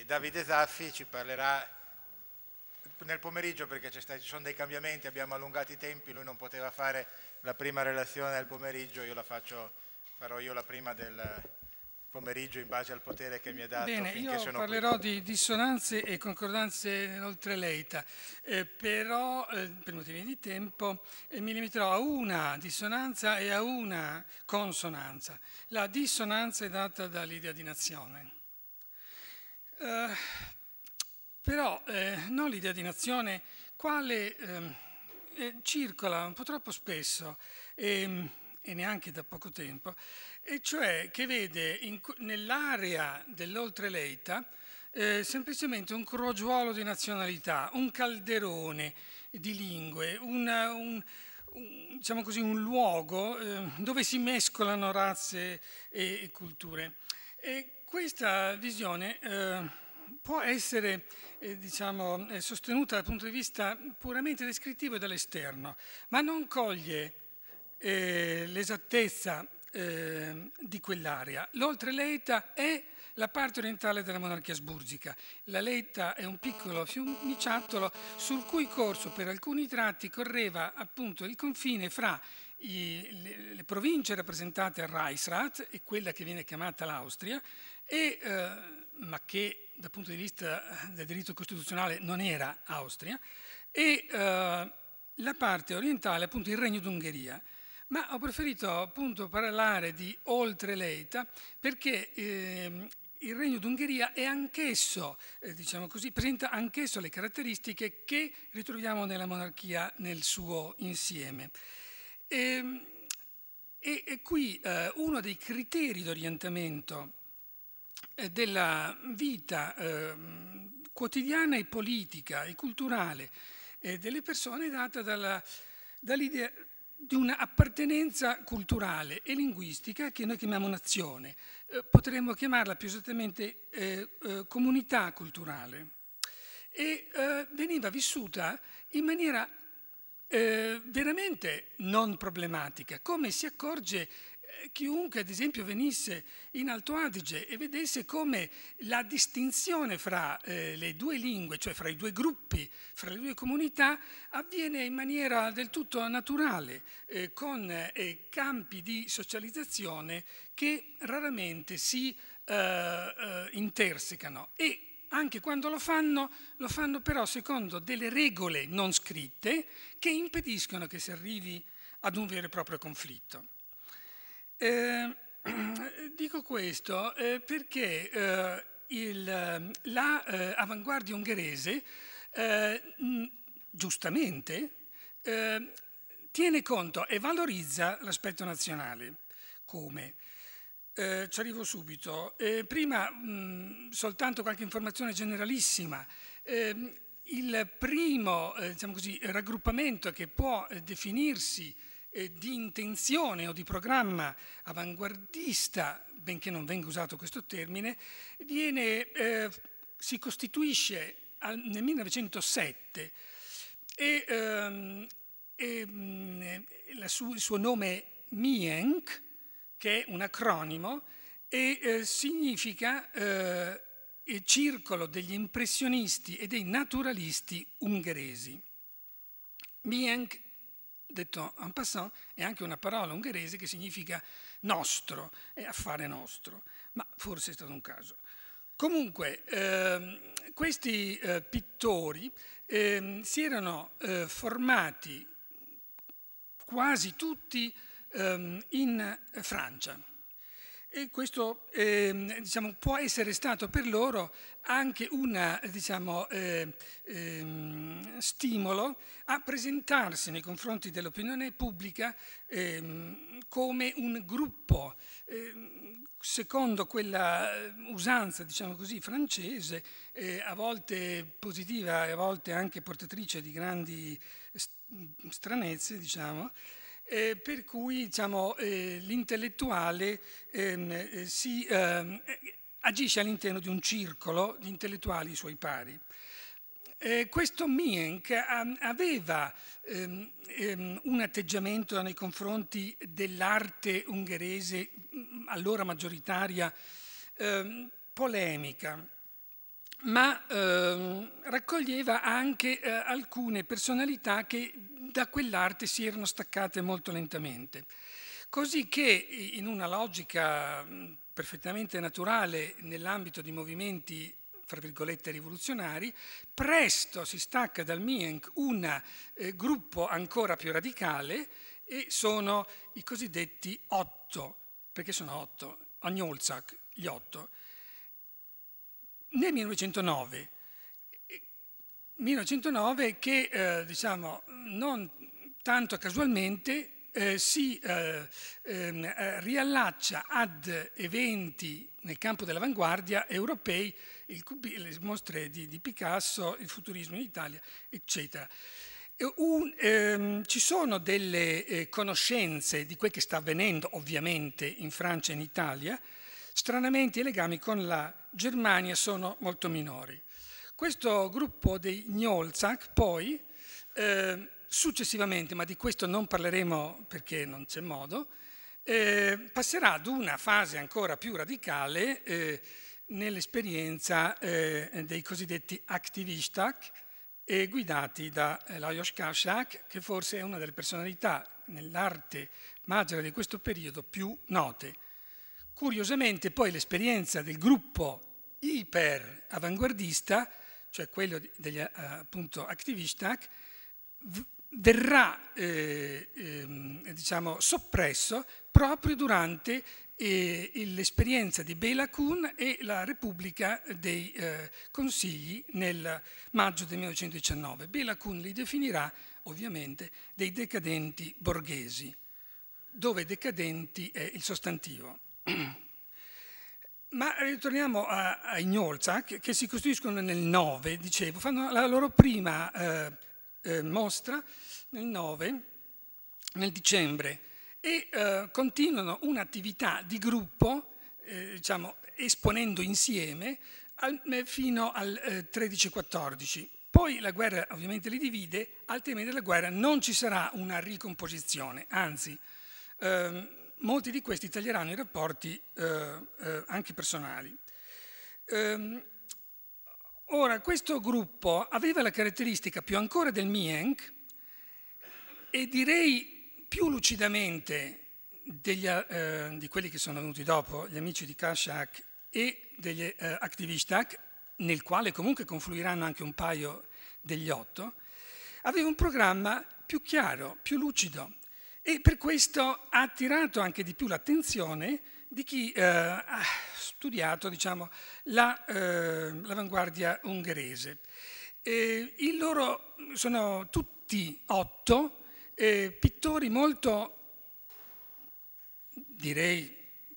e Davide Zaffi ci parlerà nel pomeriggio perché ci sono dei cambiamenti, abbiamo allungato i tempi, lui non poteva fare la prima relazione del pomeriggio, io la faccio, farò io la prima del pomeriggio in base al potere che mi ha dato. Bene, io parlerò qui. di dissonanze e concordanze inoltre leita, eh, però eh, per motivi di tempo eh, mi limiterò a una dissonanza e a una consonanza. La dissonanza è data dall'idea di nazione eh, però eh, no, l'idea di nazione, quale ehm, eh, circola un po' troppo spesso e, ehm, e, neanche da poco tempo, e cioè che vede nell'area dell'oltreleita eh, semplicemente un crogiuolo di nazionalità, un calderone di lingue, una, un, un, diciamo così, un luogo ehm, dove si mescolano razze e, e culture. E questa visione eh, può essere eh, diciamo, eh, sostenuta dal punto di vista puramente descrittivo e dall'esterno, ma non coglie eh, l'esattezza eh, di quell'area. L'oltreleita è la parte orientale della monarchia sburgica. La Leita è un piccolo fiumiciattolo sul cui corso per alcuni tratti correva appunto il confine fra i, le, le, province rappresentate al Reichsrat e quella che viene chiamata l'Austria, e, eh, ma che dal punto di vista del diritto costituzionale non era Austria, e eh, la parte orientale, appunto il Regno d'Ungheria. Ma ho preferito appunto parlare di oltre Leita perché eh, il Regno d'Ungheria è anch'esso, eh, diciamo così, presenta anch'esso le caratteristiche che ritroviamo nella monarchia nel suo insieme. E, ehm, e, e qui eh, uno dei criteri d'orientamento eh, della vita eh, quotidiana e politica e culturale eh, delle persone è data dall'idea di un'appartenenza culturale e linguistica che noi chiamiamo nazione, eh, potremmo chiamarla più esattamente eh, comunità culturale e eh, veniva vissuta in maniera eh, veramente non problematica, come si accorge eh, chiunque ad esempio venisse in Alto Adige e vedesse come la distinzione fra eh, le due lingue, cioè fra i due gruppi, fra le due comunità, avviene in maniera del tutto naturale, eh, con eh, campi di socializzazione che raramente si eh, intersecano e anche quando lo fanno, lo fanno però secondo delle regole non scritte che impediscono che si arrivi ad un vero e proprio conflitto. Eh, dico questo eh, perché eh, l'avanguardia la, eh, ungherese mh, eh, giustamente eh, tiene conto e valorizza l'aspetto nazionale. Come? Eh, ci arrivo subito. Eh, prima mh, soltanto qualche informazione generalissima. Eh, il primo eh, diciamo così, raggruppamento che può eh, definirsi eh, di intenzione o di programma avanguardista, benché non venga usato questo termine, viene, si costituisce al, nel 1907 e, ehm, e mh, su, il suo nome Mienk, che è un acronimo e eh, significa eh, circolo degli impressionisti e dei naturalisti ungheresi. Mienk, detto en passant, è anche una parola ungherese che significa nostro, è affare nostro, ma forse è stato un caso. Comunque, eh, questi eh, pittori eh, si erano eh, formati quasi tutti ehm, in Francia. E questo ehm, diciamo, può essere stato per loro anche un diciamo, eh, ehm, stimolo a presentarsi nei confronti dell'opinione pubblica ehm, come un gruppo ehm, secondo quella eh, usanza, diciamo così, francese, eh, a volte positiva e a volte anche portatrice di grandi eh, stranezze, diciamo, eh, per cui diciamo, eh, l'intellettuale ehm, eh, si, ehm, eh, agisce all'interno di un circolo di intellettuali suoi pari. Eh, questo Mienk ehm, aveva ehm, ehm, un atteggiamento nei confronti dell'arte ungherese, mm, allora maggioritaria, ehm, polemica, ma raccoglieva anche eh, alcune personalità che da quell'arte si erano staccate molto lentamente. Così che in una logica mm, perfettamente naturale nell'ambito di movimenti fra virgolette rivoluzionari, presto si stacca dal Mienk un eh, gruppo ancora più radicale e sono i cosiddetti otto, perché sono otto, Agnolzak, gli otto. Nel 1909 1909 che eh, diciamo, non tanto casualmente eh, si eh, ehm, eh, riallaccia ad eventi nel campo dell'avanguardia europei, cubi, le mostre di, di, Picasso, il futurismo in Italia, eccetera. Un, ehm, ci sono delle eh, conoscenze di quel che sta avvenendo ovviamente in Francia e in Italia, stranamente i legami con la Germania sono molto minori. Questo gruppo dei Gnolzak poi, eh, successivamente, ma di questo non parleremo perché non c'è modo, eh, passerà ad una fase ancora più radicale eh, nell'esperienza eh, dei cosiddetti aktivistak e eh, guidati da Lajos Kavshak, che forse è una delle personalità nell'arte magica di questo periodo più note. Curiosamente poi l'esperienza del gruppo iper avanguardista cioè quello degli eh, appunto Aktivistak, verrà eh, eh, diciamo, soppresso proprio durante eh, l'esperienza di Bela Kun e la Repubblica dei eh, Consigli nel maggio del 1919. Bela Kun li definirà ovviamente dei decadenti borghesi, dove decadenti è il sostantivo. Ma ritorniamo a, a Ignolza, che, che, si costruiscono nel 9, dicevo, fanno la loro prima eh, eh, mostra nel 9, nel dicembre, e eh, continuano un'attività di gruppo, eh, diciamo, esponendo insieme al, eh, fino al 13-14. Eh, Poi la guerra ovviamente li divide, al termine della guerra non ci sarà una ricomposizione, anzi... Ehm, molti di questi taglieranno i rapporti eh, eh, anche personali. Ehm, ora, questo gruppo aveva la caratteristica più ancora del Mienk e direi più lucidamente degli, eh, di quelli che sono venuti dopo, gli amici di Kashak e degli eh, Aktivistak, nel quale comunque confluiranno anche un paio degli otto, aveva un programma più chiaro, più lucido, e per questo ha attirato anche di più l'attenzione di chi eh, ha studiato diciamo, l'avanguardia la, eh, ungherese. Eh, loro sono tutti otto eh, pittori molto, direi,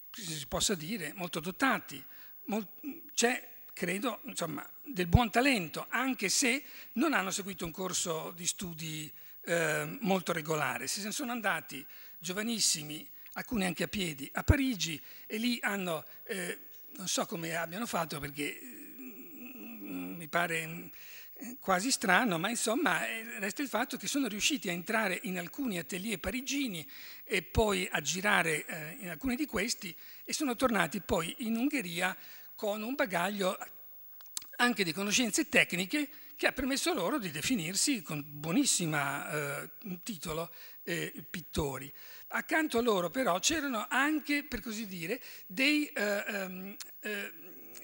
si possa dire, molto dotati. Mol C'è, credo, insomma, del buon talento, anche se non hanno seguito un corso di studi Ehm, molto regolare. Si sono andati giovanissimi, alcuni anche a piedi, a Parigi e lì hanno, eh, non so come abbiano fatto perché mm, mi pare mm, quasi strano, ma insomma eh, resta il fatto che sono riusciti a entrare in alcuni atelier parigini e poi a girare eh, in alcuni di questi e sono tornati poi in Ungheria con un bagaglio anche di conoscenze tecniche che ha permesso loro di definirsi con buonissimo eh, titolo eh, pittori. Accanto a loro però c'erano anche, per così dire, dei, eh, ehm, eh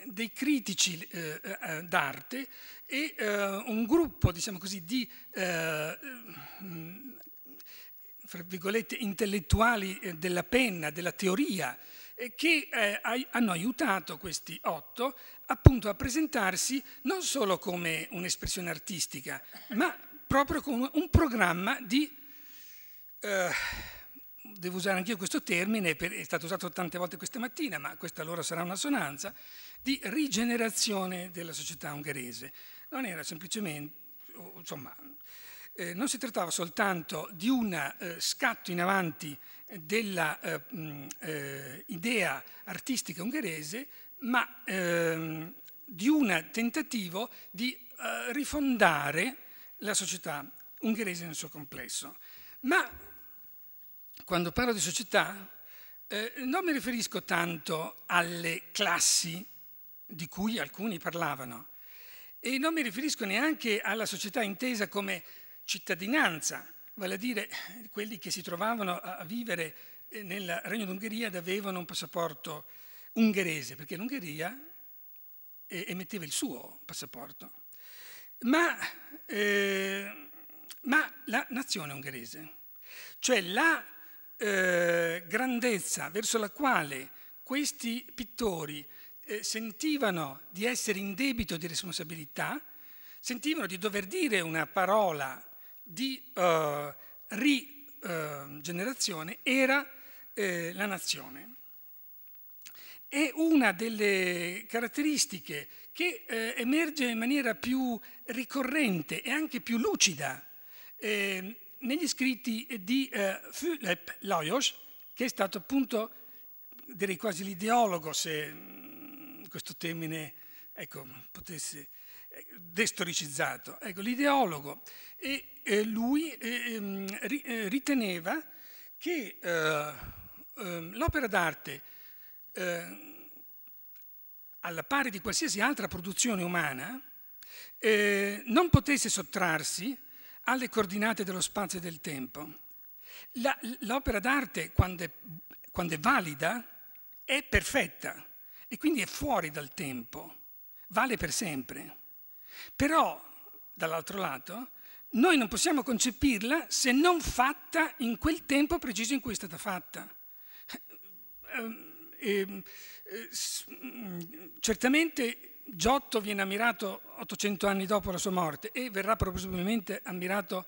dei critici eh, eh, d'arte e un gruppo, diciamo così, di mm, fra virgolette, intellettuali della penna, della teoria che eh, hanno aiutato questi otto appunto a presentarsi non solo come un'espressione artistica, ma proprio come un programma di, eh, devo usare anche io questo termine, per, è stato usato tante volte questa mattina, ma questa allora sarà un'assonanza, di rigenerazione della società ungherese. Non era semplicemente, insomma, eh, non si trattava soltanto di un eh, scatto in avanti dell'idea eh, eh, artistica ungherese, ma ehm, di un tentativo di eh, rifondare la società ungherese nel suo complesso. Ma quando parlo di società eh, non mi riferisco tanto alle classi di cui alcuni parlavano e non mi riferisco neanche alla società intesa come cittadinanza, vale a dire quelli che si trovavano a vivere eh, nel Regno d'Ungheria ed avevano un passaporto ungherese, perché l'Ungheria eh, emetteva il suo passaporto. Ma, eh, ma la nazione ungherese, cioè la eh, grandezza verso la quale questi pittori eh, sentivano di essere in debito di responsabilità, sentivano di dover dire una parola di eh, rigenerazione era eh, la nazione. È una delle caratteristiche che eh, emerge in maniera più ricorrente e anche più lucida eh, negli scritti di eh, Philippe Loyos, che è stato appunto, direi quasi l'ideologo, se mm, questo termine ecco, potesse destoricizzato, ecco, l'ideologo, e eh, lui ehm, eh, riteneva che eh, ehm, l'opera d'arte, eh, alla pari di qualsiasi altra produzione umana, eh, non potesse sottrarsi alle coordinate dello spazio e del tempo. l'opera d'arte, quando, quando è valida, è perfetta e quindi è fuori dal tempo, vale per sempre. Però, dall'altro lato, noi non possiamo concepirla se non fatta in quel tempo preciso in cui è stata fatta. E, eh, ehm, ehm, certamente Giotto viene ammirato 800 anni dopo la sua morte e verrà probabilmente ammirato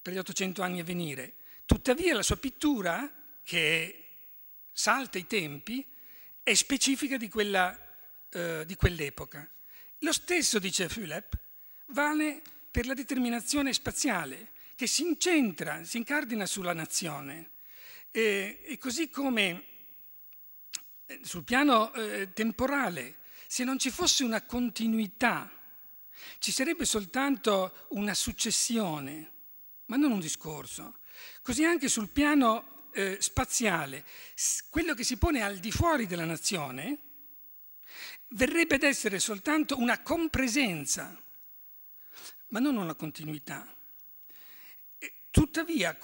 per gli 800 anni a venire. Tuttavia la sua pittura, che salta i tempi, è specifica di, quella, eh, di quell'epoca. Lo stesso, dice Fulep, vale per la determinazione spaziale che si incentra, si incardina sulla nazione. E, e così come eh, sul piano eh, temporale, se non ci fosse una continuità, ci sarebbe soltanto una successione, ma non un discorso. Così anche sul piano eh, spaziale, quello che si pone al di fuori della nazione, verrebbe ad essere soltanto una compresenza, ma non una continuità. Tuttavia,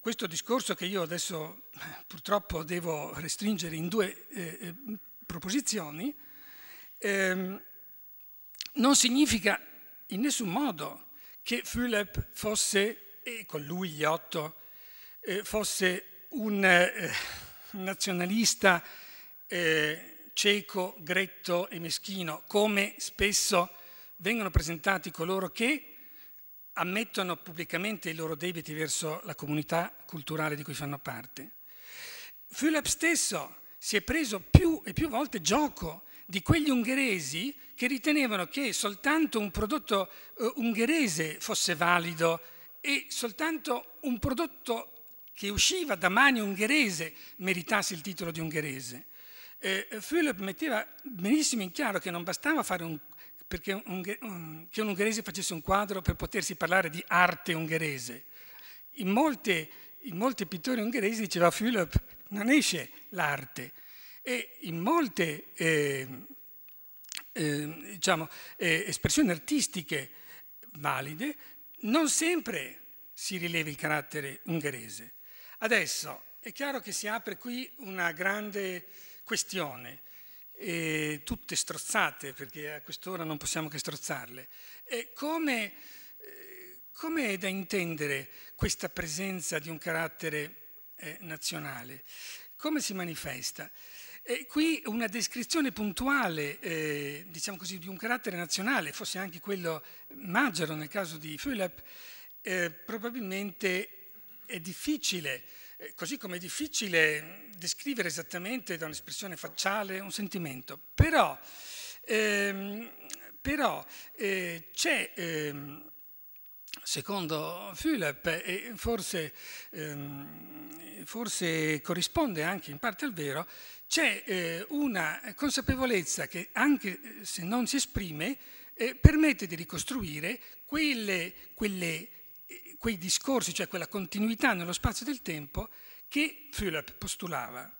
questo discorso che io adesso purtroppo devo restringere in due eh, eh proposizioni, eh, non significa in nessun modo che Philip fosse, e con lui gli otto, eh, fosse un eh, nazionalista eh, cieco, gretto e meschino, come spesso vengono presentati coloro che ammettono pubblicamente i loro debiti verso la comunità culturale di cui fanno parte. Fulap stesso si è preso più e più volte gioco di quegli ungheresi che ritenevano che soltanto un prodotto eh, ungherese fosse valido e soltanto un prodotto che usciva da mani ungherese meritasse il titolo di ungherese. Eh, Philip metteva benissimo in chiaro che non bastava fare un, perché un, un, che un ungherese facesse un quadro per potersi parlare di arte ungherese. In, molte, in molti pittori ungheresi, diceva Philip, non esce l'arte. E in molte ehm, ehm, diciamo, eh, eh, diciamo, espressioni artistiche valide non sempre si rileva il carattere ungherese. Adesso è chiaro che si apre qui una grande questione, eh, tutte strozzate, perché a quest'ora non possiamo che strozzarle, eh, come, come, è da intendere questa presenza di un carattere eh, nazionale? Come si manifesta? E qui una descrizione puntuale, eh, diciamo così, di un carattere nazionale, forse anche quello Maggiaro nel caso di Philip, eh, probabilmente è difficile eh, così come è difficile descrivere esattamente da un'espressione facciale un sentimento, però, ehm, però eh, c'è, ehm, secondo Fulep, e forse, ehm, forse, corrisponde anche in parte al vero, c'è eh, una consapevolezza che anche eh, se non si esprime, eh, permette di ricostruire quelle, quelle quei discorsi, cioè quella continuità nello spazio del tempo che Fulop postulava.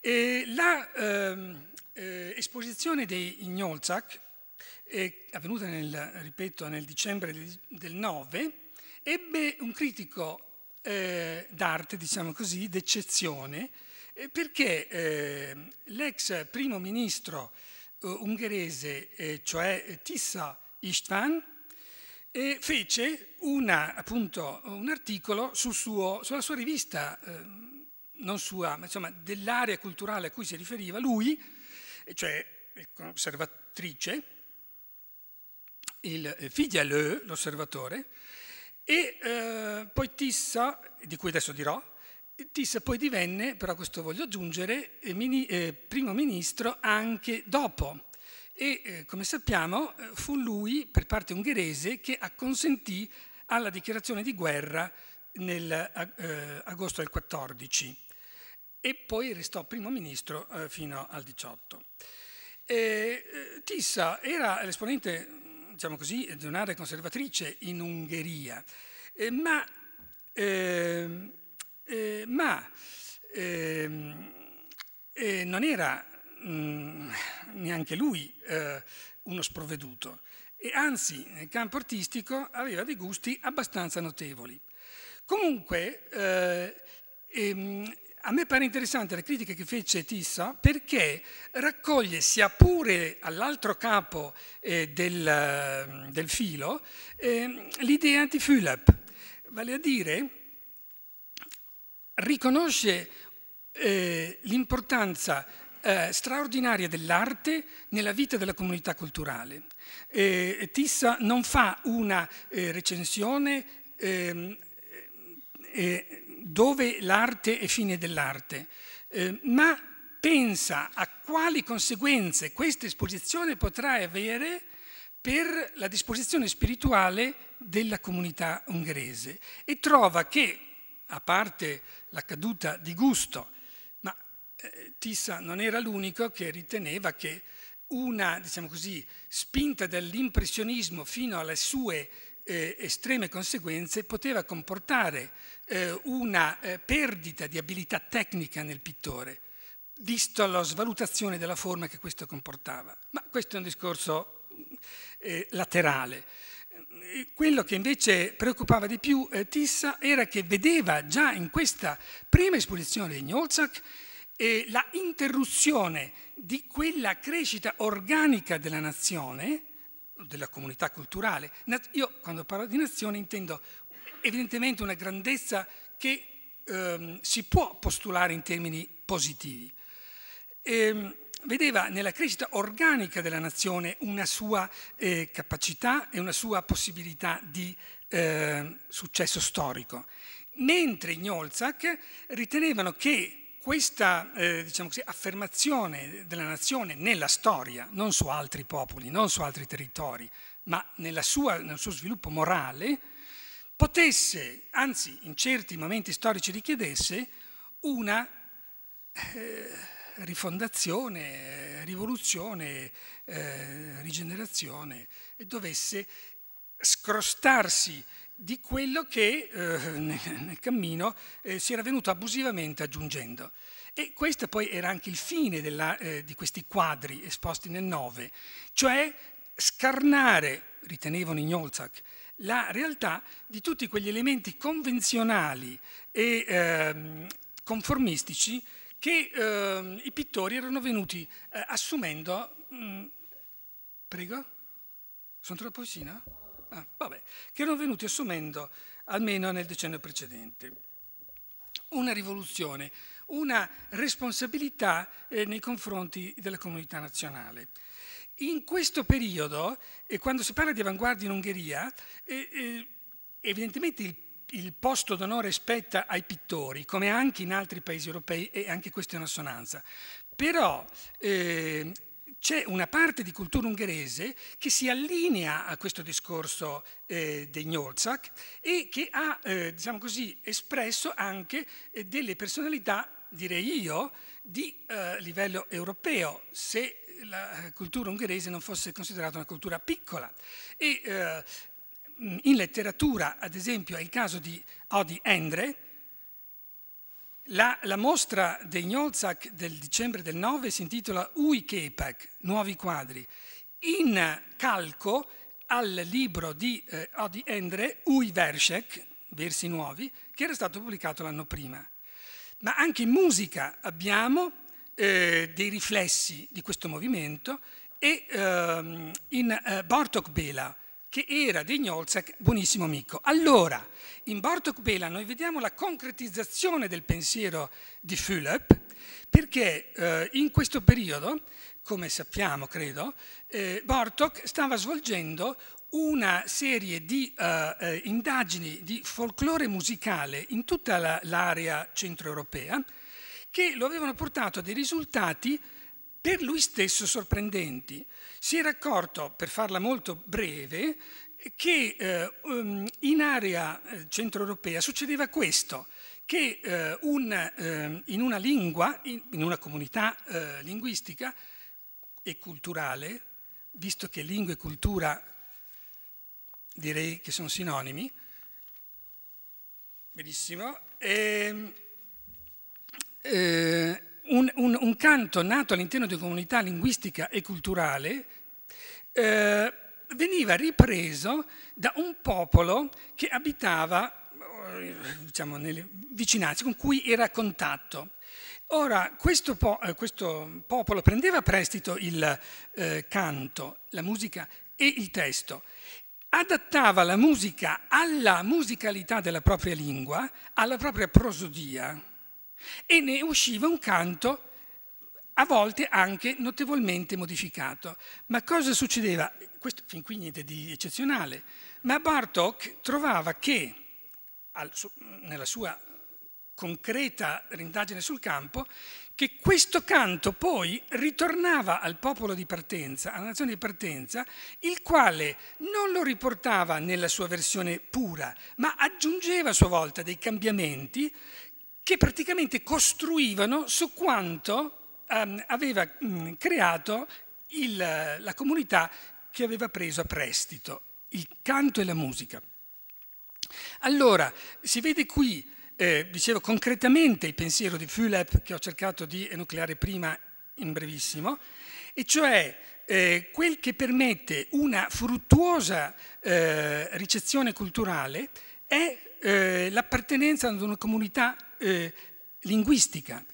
E la ehm, eh, esposizione di Ignolzak, eh, avvenuta nel, ripeto, nel dicembre del 9, ebbe un critico eh, d'arte, diciamo così, d'eccezione, eh, perché eh, l'ex primo ministro ungherese, cioè Tissa Istvan, e fece una, appunto, un articolo sul suo, sulla sua rivista, eh, non sua, ma insomma dell'area culturale a cui si riferiva lui, cioè ecco, l'osservatrice, il eh, Figlialeu, l'osservatore, e eh, poi Tissa, di cui adesso dirò, Tissa poi divenne, però questo voglio aggiungere, eh, mini, eh, primo ministro anche dopo e eh, come sappiamo eh, fu lui, per parte ungherese, che acconsentì alla dichiarazione di guerra nell'agosto eh, eh del 14 e poi restò primo ministro eh, fino al 18. E, Tissa era l'esponente, diciamo così, di un'area conservatrice in Ungheria, ma, ehm, ma ehm, non era... Mh, mm, neanche lui eh, uno sprovveduto e anzi nel campo artistico aveva dei gusti abbastanza notevoli. Comunque eh, ehm, a me pare interessante la critica che fece Tissa perché raccoglie sia pure all'altro capo eh, del, del, filo eh, l'idea di Philip, vale a dire riconosce eh, l'importanza eh, straordinaria dell'arte nella vita della comunità culturale. Eh, Tissa non fa una eh, recensione ehm, dove l'arte è fine dell'arte, eh, ma pensa a quali conseguenze questa esposizione potrà avere per la disposizione spirituale della comunità ungherese e trova che, a parte la caduta di gusto eh, Tissa non era l'unico che riteneva che una diciamo così, spinta dall'impressionismo fino alle sue eh, estreme conseguenze poteva comportare eh, una eh, perdita di abilità tecnica nel pittore, visto la svalutazione della forma che questo comportava. Ma questo è un discorso eh, laterale. Eh, quello che invece preoccupava di più Tissa era che vedeva già in questa prima esposizione di Gnolczak eh, la interruzione di quella crescita organica della nazione, della comunità culturale. Io quando parlo di nazione intendo evidentemente una grandezza che ehm, si può postulare in termini positivi. Ehm, vedeva nella crescita organica della nazione una sua eh, capacità e una sua possibilità di eh, successo storico, mentre gli Gnolzak ritenevano che questa eh, diciamo così, affermazione della nazione nella storia, non su altri popoli, non su altri territori, ma sua, nel suo sviluppo morale, potesse, anzi in certi momenti storici richiedesse, una eh, rifondazione, rivoluzione, eh, rigenerazione e dovesse scrostarsi di quello che eh, nel, cammino eh, si era venuto abusivamente aggiungendo. E questo poi era anche il fine della, eh, di questi quadri esposti nel 9, cioè scarnare, ritenevano Ignolzak, la realtà di tutti quegli elementi convenzionali e ehm, conformistici che ehm, i pittori erano venuti eh, assumendo. Mh, mm, prego? Sono troppo vicino? ah, vabbè, che erano venuti assumendo almeno nel decennio precedente. Una rivoluzione, una responsabilità eh, nei confronti della comunità nazionale. In questo periodo, eh, quando si parla di avanguardia in Ungheria, eh, eh, evidentemente il il posto d'onore spetta ai pittori, come anche in altri paesi europei, e anche questa è un'assonanza. Però eh, c'è una parte di cultura ungherese che si allinea a questo discorso eh, dei Njolzak e che ha, eh, diciamo così, espresso anche eh, delle personalità, direi io, di eh, livello europeo, se la cultura ungherese non fosse considerata una cultura piccola. E, eh, in letteratura, ad esempio, è il caso di Odi Endre, la, la, mostra dei Gnolzak del dicembre del 9 si intitola Ui Kepak, Nuovi quadri, in calco al libro di eh, Odi Endre, Ui Vershek, Versi Nuovi, che era stato pubblicato l'anno prima. Ma anche in musica abbiamo eh, dei riflessi di questo movimento e ehm, in eh, Bartok Bela, che era di Gnolzak buonissimo amico. Allora, in Bartok Bela noi vediamo la concretizzazione del pensiero di Philip, perché eh, in questo periodo, come sappiamo credo, eh, Bartok stava svolgendo una serie di eh, eh, indagini di folklore musicale in tutta la, l'area centroeuropea che lo avevano portato a dei risultati per lui stesso sorprendenti si era accorto, per farla molto breve, che eh, um, in area eh, centroeuropea succedeva questo, che eh, un, eh, in una lingua, in, in una comunità eh, linguistica e culturale, visto che lingua e cultura direi che sono sinonimi, benissimo, ehm, eh, un, un, un canto nato all'interno di comunità linguistica e culturale eh, veniva ripreso da un popolo che abitava eh, diciamo, nelle vicinanze, con cui era a contatto. Ora, questo, po eh, questo, popolo prendeva a prestito il eh, canto, la musica e il testo, adattava la musica alla musicalità della propria lingua, alla propria prosodia, e ne usciva un canto a volte anche notevolmente modificato. Ma cosa succedeva? Questo, fin qui niente di eccezionale, ma Bartok trovava che nella sua concreta rindagine sul campo, che questo canto poi ritornava al popolo di partenza, alla nazione di partenza, il quale non lo riportava nella sua versione pura, ma aggiungeva a sua volta dei cambiamenti che praticamente costruivano su quanto um, aveva mh, mm, creato il, la comunità che aveva preso a prestito, il canto e la musica. Allora, si vede qui, eh, dicevo, concretamente il pensiero di Fulep che ho cercato di enucleare prima in brevissimo, e cioè eh, quel che permette una fruttuosa eh, ricezione culturale è eh, l'appartenenza ad una comunità eh, linguistica,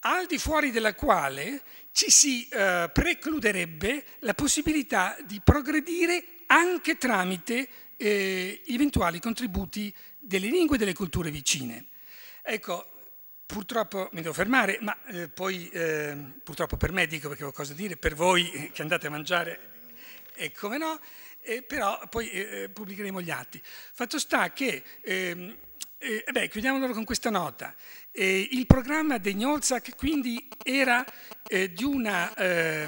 al di fuori della quale ci si eh, precluderebbe la possibilità di progredire anche tramite eh, eventuali contributi delle lingue e delle culture vicine. Ecco, purtroppo mi devo fermare, ma eh, poi eh, purtroppo per me dico perché ho cosa da dire, per voi che andate a mangiare e eh, come no, eh, però poi eh, eh, pubblicheremo gli atti. Fatto sta che ehm, eh, beh, chiudiamo allora con questa nota. Eh, il programma degli Olzak quindi era eh, di una, eh,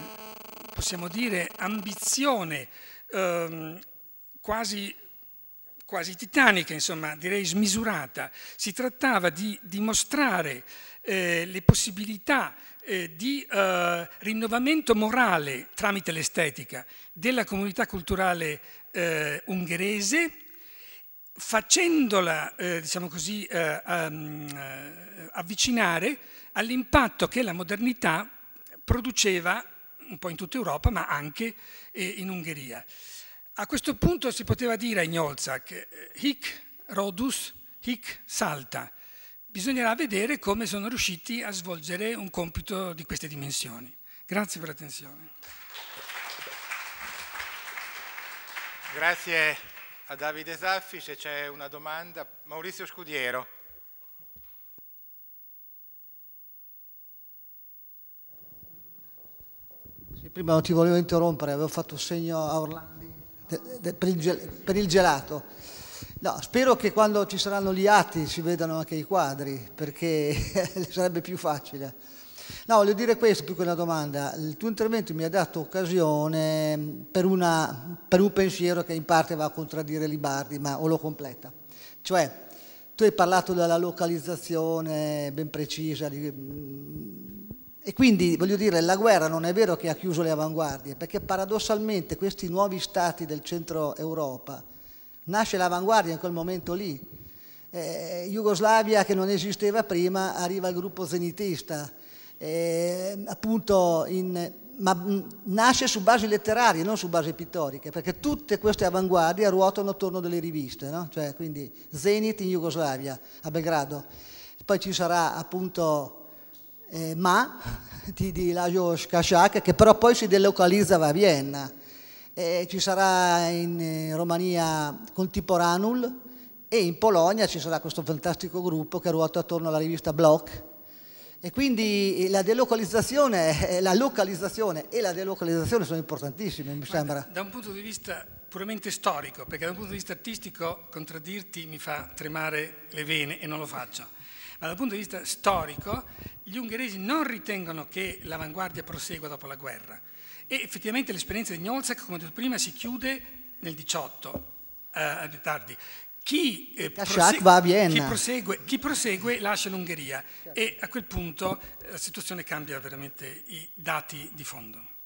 possiamo dire, ambizione ehm, quasi quasi titanica, insomma, direi smisurata. Si trattava di dimostrare eh, le possibilità eh, di eh, rinnovamento morale tramite l'estetica della comunità culturale eh, ungherese facendola, eh, diciamo così, eh, um, avvicinare all'impatto che la modernità produceva un po' in tutta Europa, ma anche eh, in Ungheria. A questo punto si poteva dire a Gnolzak, eh, hic rodus, hic salta. Bisognerà vedere come sono riusciti a svolgere un compito di queste dimensioni. Grazie per l'attenzione. Grazie a Davide Saffi se c'è una domanda. Maurizio Scudiero. Sì, prima non ti volevo interrompere, avevo fatto segno a Orlandi per il, per il gelato. No, spero che quando ci saranno gli atti si vedano anche i quadri, perché sarebbe più facile. No, voglio dire questo più che una domanda. Il tuo intervento mi ha dato occasione mm, per, una, per un pensiero che in parte va a contraddire Libardi, ma o lo completa. Cioè, tu hai parlato della localizzazione ben precisa di, mm, e quindi voglio dire la guerra non è vero che ha chiuso le avanguardie perché paradossalmente questi nuovi stati del centro Europa nasce l'avanguardia in quel momento lì eh, Jugoslavia che non esisteva prima arriva il gruppo zenitista eh, appunto in, ma mm, nasce su basi letterarie, non su basi pittoriche, perché tutte queste avanguardie ruotano attorno delle riviste, no? cioè, quindi Zenit in Jugoslavia, a Belgrado, poi ci sarà appunto eh, Ma di, di Lajos Kaczak, che però poi si delocalizzava a Vienna, eh, ci sarà in eh, Romania Contemporanul e in Polonia ci sarà questo fantastico gruppo che ruota attorno alla rivista Block, e quindi la delocalizzazione, eh, la localizzazione e la delocalizzazione sono importantissime, mi sembra. sembra. Da un punto di vista puramente storico, perché da un punto di vista artistico contraddirti mi fa tremare le vene e non lo faccio. Ma dal punto di vista storico, gli ungheresi non ritengono che l'avanguardia prosegua dopo la guerra. E effettivamente l'esperienza di Gnolzak, come ho detto prima, si chiude nel 18, eh, più tardi. Chi, eh, prosegue, va a Chi prosegue, chi, prosegue, lascia l'Ungheria certo. e a quel punto eh, la situazione cambia veramente i dati di fondo.